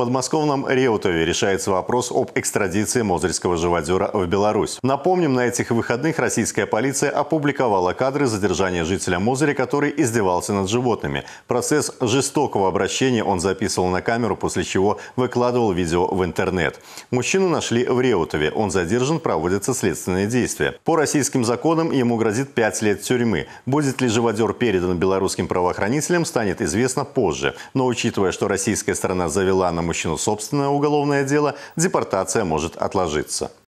подмосковном Реутове решается вопрос об экстрадиции мозырского живодера в Беларусь. Напомним, на этих выходных российская полиция опубликовала кадры задержания жителя Мозыря, который издевался над животными. Процесс жестокого обращения он записывал на камеру, после чего выкладывал видео в интернет. Мужчину нашли в Реутове. Он задержан, проводятся следственные действия. По российским законам ему грозит 5 лет тюрьмы. Будет ли живодер передан белорусским правоохранителям, станет известно позже. Но учитывая, что российская сторона завела на мужчину собственное уголовное дело, депортация может отложиться.